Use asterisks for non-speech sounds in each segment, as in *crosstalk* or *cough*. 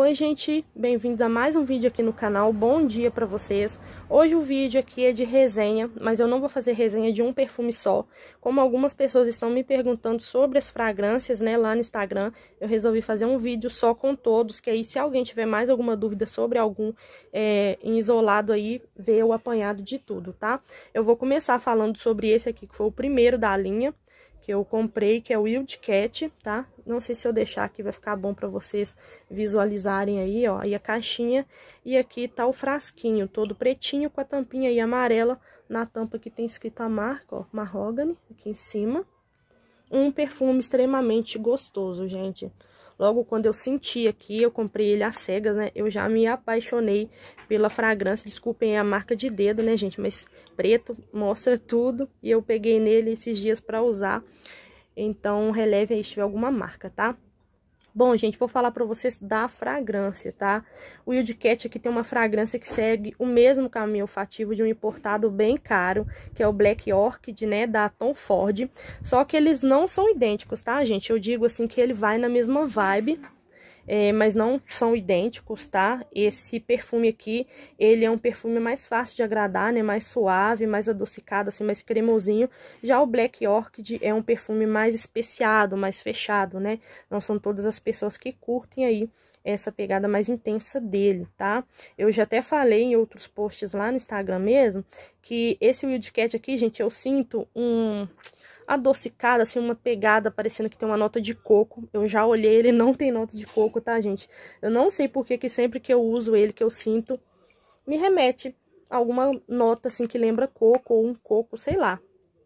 Oi gente, bem-vindos a mais um vídeo aqui no canal, bom dia pra vocês. Hoje o vídeo aqui é de resenha, mas eu não vou fazer resenha de um perfume só. Como algumas pessoas estão me perguntando sobre as fragrâncias, né, lá no Instagram, eu resolvi fazer um vídeo só com todos, que aí se alguém tiver mais alguma dúvida sobre algum é, em isolado aí, vê o apanhado de tudo, tá? Eu vou começar falando sobre esse aqui, que foi o primeiro da linha, que eu comprei, que é o Wildcat, tá? Não sei se eu deixar aqui, vai ficar bom pra vocês visualizarem aí, ó, aí a caixinha. E aqui tá o frasquinho, todo pretinho, com a tampinha aí amarela. Na tampa que tem escrita a marca, ó, Mahogany, aqui em cima. Um perfume extremamente gostoso, gente. Gente Logo, quando eu senti aqui, eu comprei ele às cegas, né? Eu já me apaixonei pela fragrância. Desculpem a marca de dedo, né, gente? Mas preto mostra tudo. E eu peguei nele esses dias pra usar. Então, releve aí se tiver alguma marca, tá? Bom, gente, vou falar pra vocês da fragrância, tá? O Wildcat aqui tem uma fragrância que segue o mesmo caminho olfativo de um importado bem caro, que é o Black Orchid, né, da Tom Ford. Só que eles não são idênticos, tá, gente? Eu digo, assim, que ele vai na mesma vibe é, mas não são idênticos, tá? Esse perfume aqui, ele é um perfume mais fácil de agradar, né? Mais suave, mais adocicado, assim, mais cremosinho. Já o Black Orchid é um perfume mais especiado, mais fechado, né? Não são todas as pessoas que curtem aí essa pegada mais intensa dele, tá? Eu já até falei em outros posts lá no Instagram mesmo, que esse Wildcat aqui, gente, eu sinto um adocicada, assim, uma pegada parecendo que tem uma nota de coco. Eu já olhei, ele não tem nota de coco, tá, gente? Eu não sei por que sempre que eu uso ele, que eu sinto, me remete a alguma nota, assim, que lembra coco ou um coco, sei lá,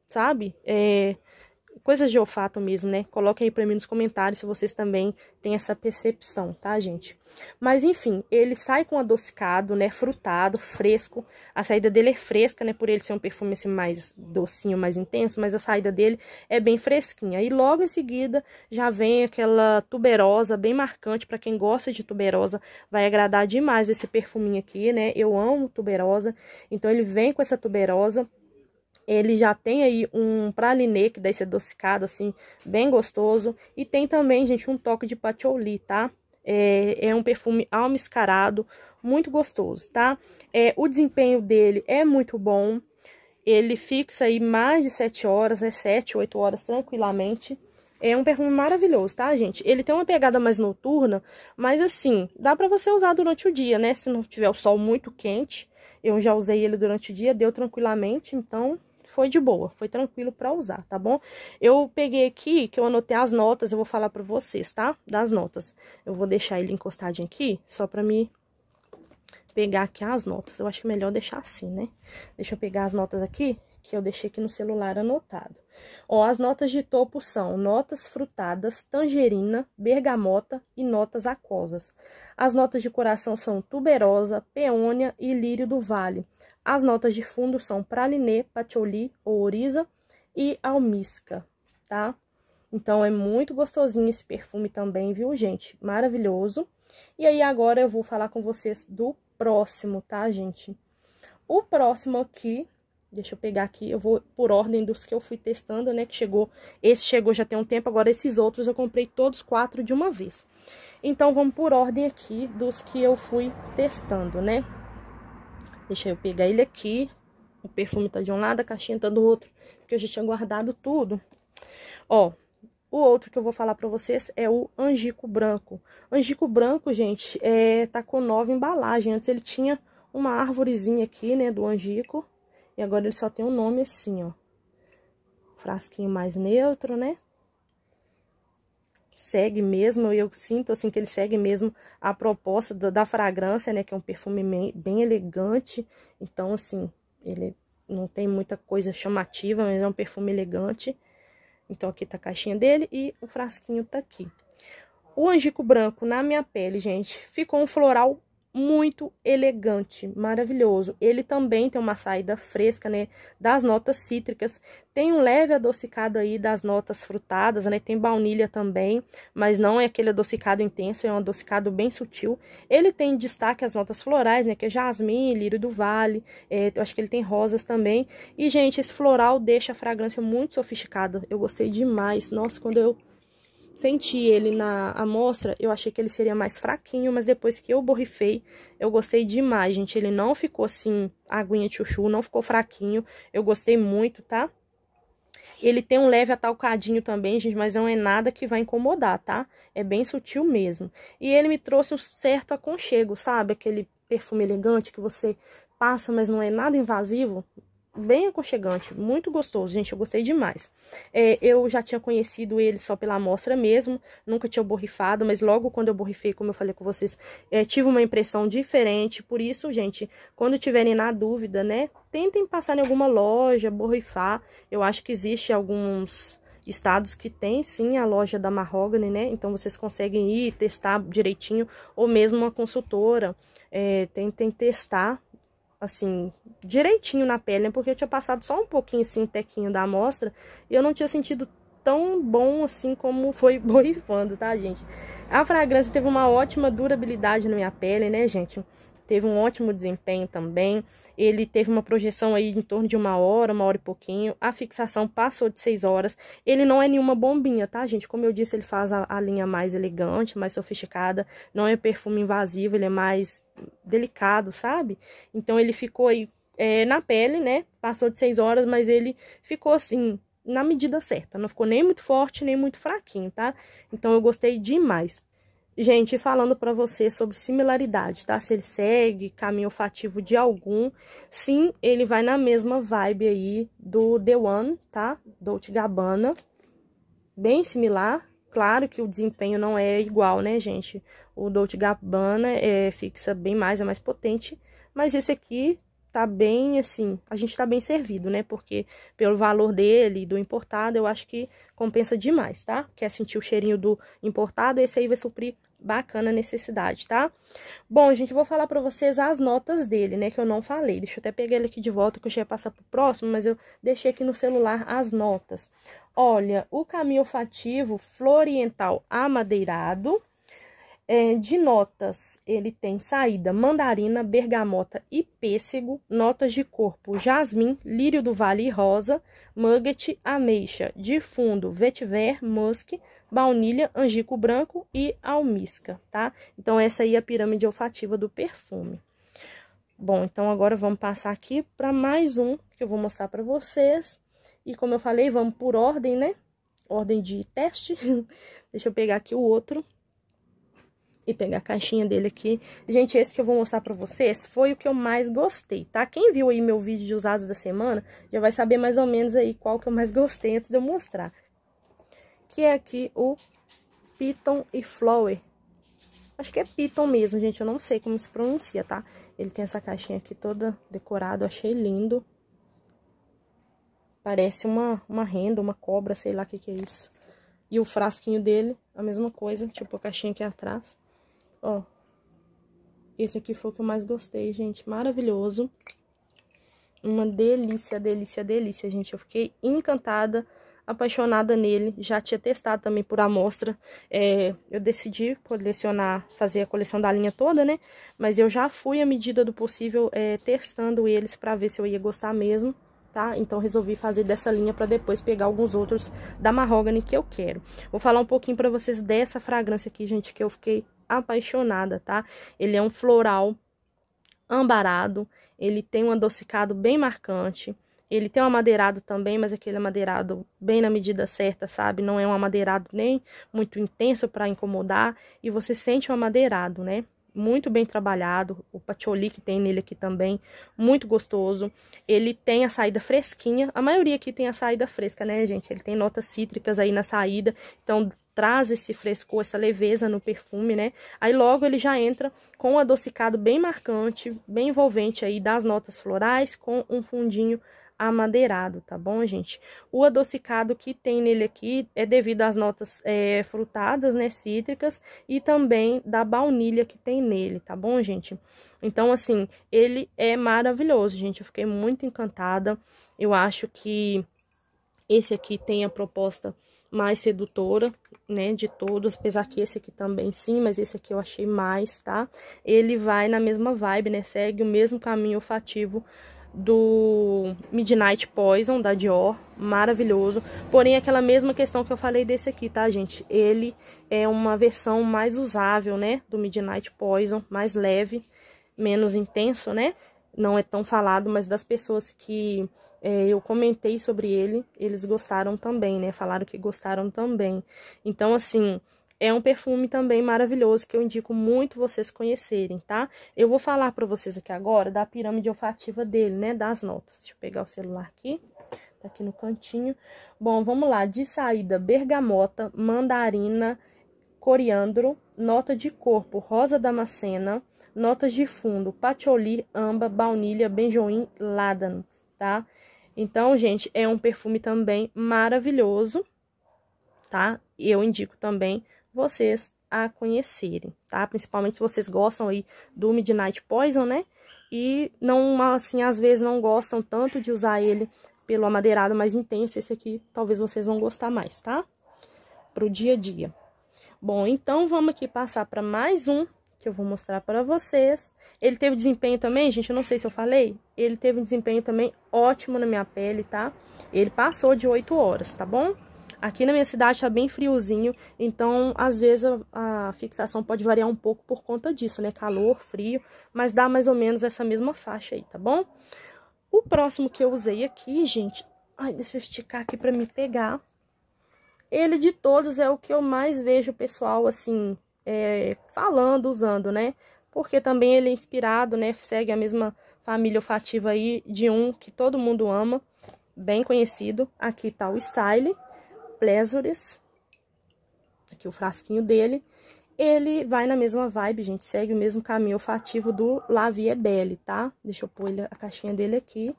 sabe? É coisas de olfato mesmo, né? Coloque aí para mim nos comentários se vocês também têm essa percepção, tá, gente? Mas enfim, ele sai com adocicado, né, frutado, fresco. A saída dele é fresca, né, por ele ser um perfume assim mais docinho, mais intenso, mas a saída dele é bem fresquinha. E logo em seguida já vem aquela tuberosa bem marcante para quem gosta de tuberosa, vai agradar demais esse perfuminho aqui, né? Eu amo tuberosa. Então ele vem com essa tuberosa ele já tem aí um praliné que dá ser adocicado, assim, bem gostoso. E tem também, gente, um toque de patchouli, tá? É, é um perfume almiscarado, muito gostoso, tá? É, o desempenho dele é muito bom. Ele fixa aí mais de 7 horas, né? 7, 8 horas tranquilamente. É um perfume maravilhoso, tá, gente? Ele tem uma pegada mais noturna, mas assim, dá pra você usar durante o dia, né? Se não tiver o sol muito quente. Eu já usei ele durante o dia, deu tranquilamente, então foi de boa, foi tranquilo para usar, tá bom? Eu peguei aqui, que eu anotei as notas, eu vou falar para vocês, tá? Das notas. Eu vou deixar ele encostadinho aqui, só para me pegar aqui as notas. Eu acho é melhor deixar assim, né? Deixa eu pegar as notas aqui, que eu deixei aqui no celular anotado. Ó, as notas de topo são notas frutadas, tangerina, bergamota e notas aquosas. As notas de coração são tuberosa, peônia e lírio do vale. As notas de fundo são praliné, patchouli ou oriza e almisca, tá? Então, é muito gostosinho esse perfume também, viu, gente? Maravilhoso. E aí, agora eu vou falar com vocês do próximo, tá, gente? O próximo aqui, deixa eu pegar aqui, eu vou por ordem dos que eu fui testando, né? Que chegou, esse chegou já tem um tempo, agora esses outros eu comprei todos quatro de uma vez. Então, vamos por ordem aqui dos que eu fui testando, né? Deixa eu pegar ele aqui. O perfume tá de um lado, a caixinha tá do outro. Porque eu já tinha guardado tudo. Ó, o outro que eu vou falar pra vocês é o Angico Branco. Angico Branco, gente, é, tá com nova embalagem. Antes ele tinha uma árvorezinha aqui, né, do Angico. E agora ele só tem um nome assim, ó. Frasquinho mais neutro, né? segue mesmo, eu sinto assim que ele segue mesmo a proposta do, da fragrância, né, que é um perfume bem, bem, elegante, então assim, ele não tem muita coisa chamativa, mas é um perfume elegante, então aqui tá a caixinha dele e o frasquinho tá aqui. O angico branco na minha pele, gente, ficou um floral muito elegante, maravilhoso. Ele também tem uma saída fresca, né, das notas cítricas. Tem um leve adocicado aí das notas frutadas, né? Tem baunilha também, mas não é aquele adocicado intenso, é um adocicado bem sutil. Ele tem destaque as notas florais, né, que é jasmim, lírio do vale, é, eu acho que ele tem rosas também. E gente, esse floral deixa a fragrância muito sofisticada. Eu gostei demais. Nossa, quando eu senti ele na amostra, eu achei que ele seria mais fraquinho, mas depois que eu borrifei, eu gostei demais, gente. Ele não ficou assim, aguinha chuchu, não ficou fraquinho. Eu gostei muito, tá? Ele tem um leve atalcadinho também, gente, mas não é nada que vai incomodar, tá? É bem sutil mesmo. E ele me trouxe um certo aconchego, sabe? Aquele perfume elegante que você passa, mas não é nada invasivo bem aconchegante, muito gostoso, gente, eu gostei demais. É, eu já tinha conhecido ele só pela amostra mesmo, nunca tinha borrifado, mas logo quando eu borrifei, como eu falei com vocês, é, tive uma impressão diferente, por isso, gente, quando tiverem na dúvida, né, tentem passar em alguma loja, borrifar, eu acho que existe alguns estados que tem sim a loja da Marrogane, né? Então vocês conseguem ir testar direitinho, ou mesmo uma consultora, é, tentem testar assim, direitinho na pele, né? Porque eu tinha passado só um pouquinho, assim, tequinho da amostra, e eu não tinha sentido tão bom assim como foi *laughs* borrifando, tá, gente? A fragrância teve uma ótima durabilidade na minha pele, né, gente? teve um ótimo desempenho também. Ele teve uma projeção aí em torno de uma hora, uma hora e pouquinho. A fixação passou de seis horas. Ele não é nenhuma bombinha, tá, gente? Como eu disse, ele faz a, a linha mais elegante, mais sofisticada. Não é perfume invasivo, ele é mais delicado, sabe? Então ele ficou aí é, na pele, né? Passou de seis horas, mas ele ficou assim, na medida certa. Não ficou nem muito forte, nem muito fraquinho, tá? Então eu gostei demais gente, falando para você sobre similaridade, tá? Se ele segue caminho olfativo de algum, sim, ele vai na mesma vibe aí do The One, tá? Dolce Gabbana, bem similar. Claro que o desempenho não é igual, né, gente? O Dolce Gabbana é, fixa bem mais, é mais potente, mas esse aqui tá bem, assim, a gente tá bem servido, né? Porque pelo valor dele, do importado, eu acho que compensa demais, tá? Quer sentir o cheirinho do importado, esse aí vai suprir bacana a necessidade, tá? Bom, gente, vou falar pra vocês as notas dele, né, que eu não falei. Deixa eu até pegar ele aqui de volta, que eu já ia passar pro próximo, mas eu deixei aqui no celular as notas. Olha, o caminho olfativo floriental amadeirado, é, de notas, ele tem saída mandarina, bergamota e pêssego, notas de corpo jasmim, lírio do vale e rosa, mugget, ameixa, de fundo vetiver, musk, baunilha, angico branco e almisca, tá? Então essa aí é a pirâmide olfativa do perfume. Bom, então agora vamos passar aqui para mais um que eu vou mostrar para vocês. E como eu falei, vamos por ordem, né? Ordem de teste. *laughs* Deixa eu pegar aqui o outro e pegar a caixinha dele aqui. Gente, esse que eu vou mostrar pra vocês foi o que eu mais gostei, tá? Quem viu aí meu vídeo de usados da semana já vai saber mais ou menos aí qual que eu mais gostei antes de eu mostrar. Que é aqui o Piton e Flower. Acho que é Piton mesmo, gente, eu não sei como se pronuncia, tá? Ele tem essa caixinha aqui toda decorada, achei lindo. Parece uma, uma renda, uma cobra, sei lá o que que é isso. E o frasquinho dele, a mesma coisa, tipo a caixinha aqui atrás. Ó. Esse aqui foi o que eu mais gostei, gente. Maravilhoso. Uma delícia, delícia, delícia, gente. Eu fiquei encantada, apaixonada nele. Já tinha testado também por amostra. É, eu decidi colecionar, fazer a coleção da linha toda, né? Mas eu já fui, à medida do possível, é, testando eles pra ver se eu ia gostar mesmo. Tá? Então resolvi fazer dessa linha para depois pegar alguns outros da Mahogany que eu quero. Vou falar um pouquinho para vocês dessa fragrância aqui, gente, que eu fiquei apaixonada, tá? Ele é um floral ambarado, ele tem um adocicado bem marcante. Ele tem um amadeirado também, mas aquele amadeirado bem na medida certa, sabe? Não é um amadeirado nem muito intenso para incomodar. E você sente o um amadeirado, né? muito bem trabalhado, o patchouli que tem nele aqui também, muito gostoso. Ele tem a saída fresquinha, a maioria aqui tem a saída fresca, né, gente? Ele tem notas cítricas aí na saída, então traz esse frescor, essa leveza no perfume, né? Aí logo ele já entra com um adocicado bem marcante, bem envolvente aí das notas florais, com um fundinho amadeirado, tá bom, gente? O adocicado que tem nele aqui é devido às notas é, frutadas, né, cítricas, e também da baunilha que tem nele, tá bom, gente? Então, assim, ele é maravilhoso, gente, eu fiquei muito encantada, eu acho que esse aqui tem a proposta mais sedutora, né, de todos, apesar que esse aqui também sim, mas esse aqui eu achei mais, tá? Ele vai na mesma vibe, né, segue o mesmo caminho olfativo do Midnight Poison, da Dior, maravilhoso. Porém, aquela mesma questão que eu falei desse aqui, tá, gente? Ele é uma versão mais usável, né, do Midnight Poison, mais leve, menos intenso, né? Não é tão falado, mas das pessoas que é, eu comentei sobre ele, eles gostaram também, né? Falaram que gostaram também. Então, assim, é um perfume também maravilhoso que eu indico muito vocês conhecerem, tá? Eu vou falar para vocês aqui agora da pirâmide olfativa dele, né? Das notas. Deixa eu pegar o celular aqui. Tá aqui no cantinho. Bom, vamos lá. De saída, bergamota, mandarina, coriandro, nota de corpo, rosa damascena, notas de fundo, patchouli, amba, baunilha, benjoim, ládano, tá? Então, gente, é um perfume também maravilhoso, tá? E eu indico também vocês a conhecerem, tá? Principalmente se vocês gostam aí do Midnight Poison, né? E não, assim, às vezes não gostam tanto de usar ele pelo amadeirado mais intenso. Esse aqui talvez vocês vão gostar mais, tá? Pro dia a dia. Bom, então vamos aqui passar para mais um que eu vou mostrar para vocês. Ele teve desempenho também, gente, eu não sei se eu falei, ele teve um desempenho também ótimo na minha pele, tá? Ele passou de 8 horas, tá bom? Aqui na minha cidade tá bem friozinho, então às vezes a, fixação pode variar um pouco por conta disso, né? Calor, frio, mas dá mais ou menos essa mesma faixa aí, tá bom? O próximo que eu usei aqui, gente... Ai, deixa eu esticar aqui pra me pegar. Ele de todos é o que eu mais vejo o pessoal, assim, é, falando, usando, né? Porque também ele é inspirado, né? Segue a mesma família olfativa aí de um que todo mundo ama, bem conhecido. Aqui tá o Style. Pleasures, aqui o frasquinho dele, ele vai na mesma vibe, gente, segue o mesmo caminho olfativo do La Vie Belle, tá? Deixa eu pôr a caixinha dele aqui.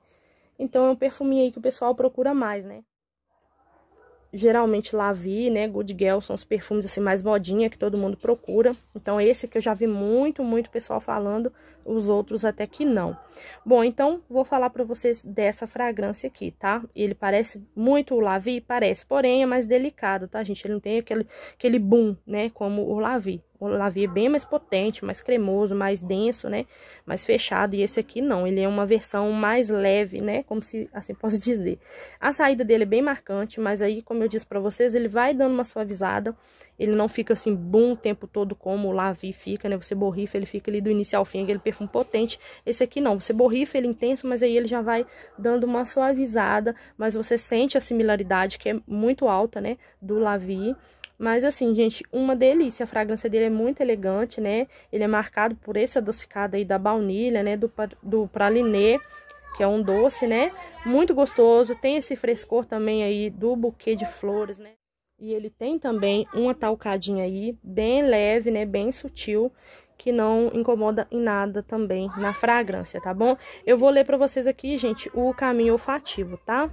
Então, é um perfuminho aí que o pessoal procura mais, né? Geralmente Lavie, né, Good Girl são os perfumes assim mais modinha que todo mundo procura. Então esse que eu já vi muito, muito pessoal falando, os outros até que não. Bom, então, vou falar para vocês dessa fragrância aqui, tá? Ele parece muito o Lavi, parece, porém é mais delicado, tá, gente? Ele não tem aquele, aquele boom, né, como o Lavi. O Lavi é bem mais potente, mais cremoso, mais denso, né, mais fechado. E esse aqui não, ele é uma versão mais leve, né, como se assim *laughs* posso dizer. A saída dele é bem marcante, mas aí, como eu disse para vocês, ele vai dando uma suavizada ele não fica assim, bum, o tempo todo como o Lavi fica, né? Você borrifa, ele fica ali do início ao fim, aquele perfume potente. Esse aqui não, você borrifa ele é intenso, mas aí ele já vai dando uma suavizada, mas você sente a similaridade, que é muito alta, né, do Lavi. Mas assim, gente, uma delícia. A fragrância dele é muito elegante, né? Ele é marcado por esse adocicado aí da baunilha, né? Do, do praliné, que é um doce, né? Muito gostoso. Tem esse frescor também aí do buquê de flores, né? E ele tem também uma talcadinha aí, bem leve, né, bem sutil, que não incomoda em nada também na fragrância, tá bom? Eu vou ler pra vocês aqui, gente, o caminho olfativo, tá?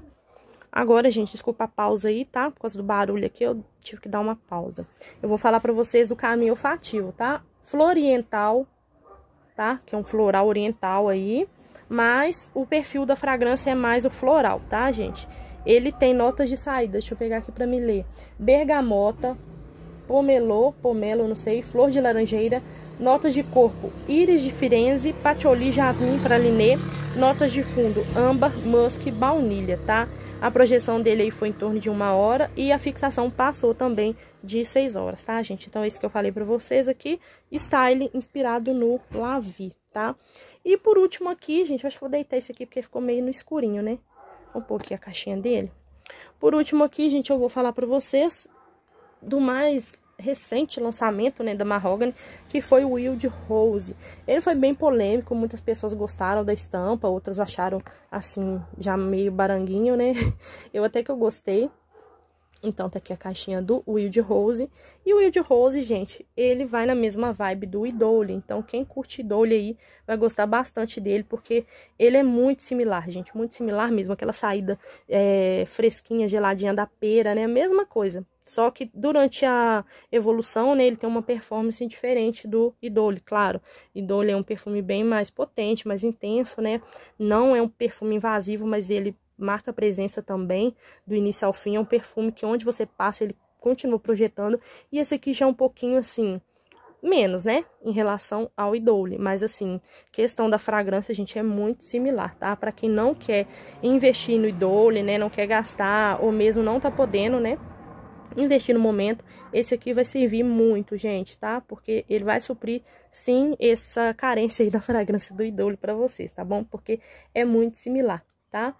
Agora, gente, desculpa a pausa aí, tá? Por causa do barulho aqui, eu tive que dar uma pausa. Eu vou falar pra vocês do caminho olfativo, tá? Floriental, tá? Que é um floral oriental aí, mas o perfil da fragrância é mais o floral, tá, gente? Ele tem notas de saída, deixa eu pegar aqui para me ler. Bergamota, pomelo, pomelo, não sei, flor de laranjeira, notas de corpo, íris de Firenze, patchouli, jasmim, linê, notas de fundo, âmbar, musk, baunilha, tá? A projeção dele aí foi em torno de uma hora e a fixação passou também de seis horas, tá, gente? Então, é isso que eu falei pra vocês aqui. Style inspirado no Lavi, tá? E por último aqui, gente, acho que vou deitar esse aqui porque ficou meio no escurinho, né? um pouquinho aqui a caixinha dele. Por último aqui, gente, eu vou falar para vocês do mais recente lançamento, né, da Mahogany, que foi o Wild Rose. Ele foi bem polêmico, muitas pessoas gostaram da estampa, outras acharam, assim, já meio baranguinho, né? *laughs* Eu até que eu gostei. Então, tá aqui a caixinha do Wild Rose. E o Wild Rose, gente, ele vai na mesma vibe do Idole. Então, quem curte Idole aí vai gostar bastante dele, porque ele é muito similar, gente. Muito similar mesmo. Aquela saída é, fresquinha, geladinha da pera, né? A mesma coisa. Só que durante a evolução, né, ele tem uma performance diferente do Idole, claro. Idole é um perfume bem mais potente, mais intenso, né? Não é um perfume invasivo, mas ele marca a presença também do início ao fim. É um perfume que onde você passa, ele continua projetando. E esse aqui já é um pouquinho assim, menos, né? Em relação ao Idole. Mas, assim, questão da fragrância, gente, é muito similar, tá? Pra quem não quer investir no Idole, né? Não quer gastar, ou mesmo não tá podendo, né? Investir no momento, esse aqui vai servir muito, gente, tá? Porque ele vai suprir, sim, essa carência aí da *laughs* fragrância do Idole pra vocês, tá bom? Porque é muito similar, tá?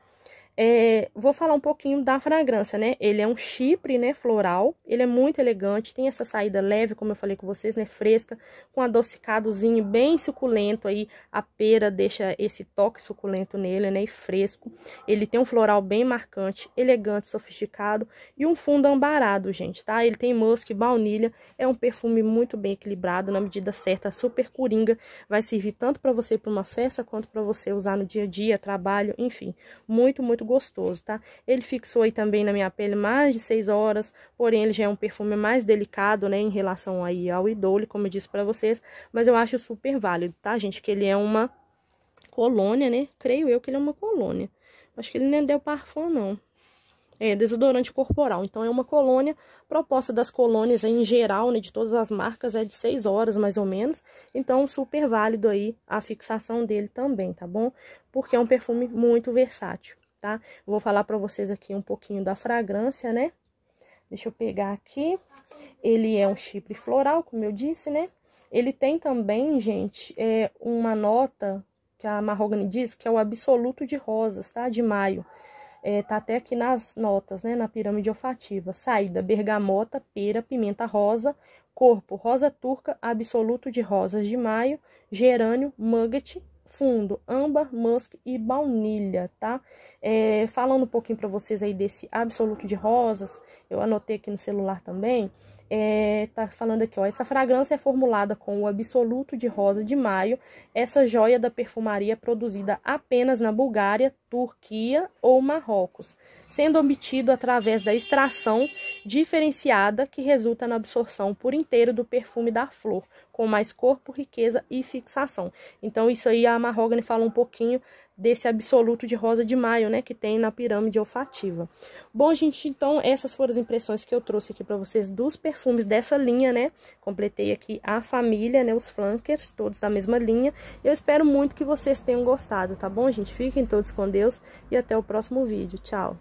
É, vou falar um pouquinho da fragrância, né? Ele é um chipre, né, floral, ele é muito elegante, tem essa saída leve, como eu falei com vocês, né, fresca, com adocicadozinho bem suculento aí, a pera deixa esse toque suculento nele, né, e fresco. Ele tem um floral bem marcante, elegante, sofisticado e um fundo ambarado, gente, tá? Ele tem musk, baunilha, é um perfume muito bem equilibrado, na medida certa, super coringa, vai servir tanto para você para uma festa quanto para você usar no dia a dia, trabalho, enfim, muito, muito muito gostoso, tá? Ele fixou aí também na minha pele mais de 6 horas, porém ele já é um perfume mais delicado, né, em relação aí ao Idole, como eu disse pra vocês, mas eu acho super válido, tá, gente? Que ele é uma colônia, né? Creio eu que ele é uma colônia. Acho que ele nem deu parfum, não. É, desodorante corporal. Então, é uma colônia. Proposta das colônias em geral, né, de todas as marcas, é de 6 horas mais ou menos. Então, super válido aí a fixação dele também, tá bom? Porque é um perfume muito versátil tá? vou falar para vocês aqui um pouquinho da fragrância, né? Deixa eu pegar aqui. Ele é um chipre floral, como eu disse, né? Ele tem também, gente, é uma nota que a Marrogani diz que é o absoluto de rosas, tá? De maio. É, tá até aqui nas notas, né? Na pirâmide olfativa. Saída, bergamota, pera, pimenta rosa, corpo, rosa turca, absoluto de rosas de maio, gerânio, mugget, fundo, âmbar, musk e baunilha, tá? É, falando um pouquinho para vocês aí desse absoluto de rosas, eu anotei aqui no celular também, é, tá falando aqui, ó, essa fragrância é formulada com o absoluto de rosa de maio, essa joia da perfumaria é produzida apenas na Bulgária, Turquia ou Marrocos, sendo obtido através da extração diferenciada que resulta na absorção por inteiro do perfume da flor, com mais corpo, riqueza e fixação. Então, isso aí a Mahogany fala um pouquinho desse absoluto de rosa de maio, né, que tem na pirâmide olfativa. Bom, gente, então essas foram as impressões que eu trouxe aqui para vocês dos perfumes dessa linha, né? Completei aqui a família, né, os flankers, todos da mesma linha. Eu espero muito que vocês tenham gostado, tá bom, gente? Fiquem todos com Deus e até o próximo vídeo. Tchau.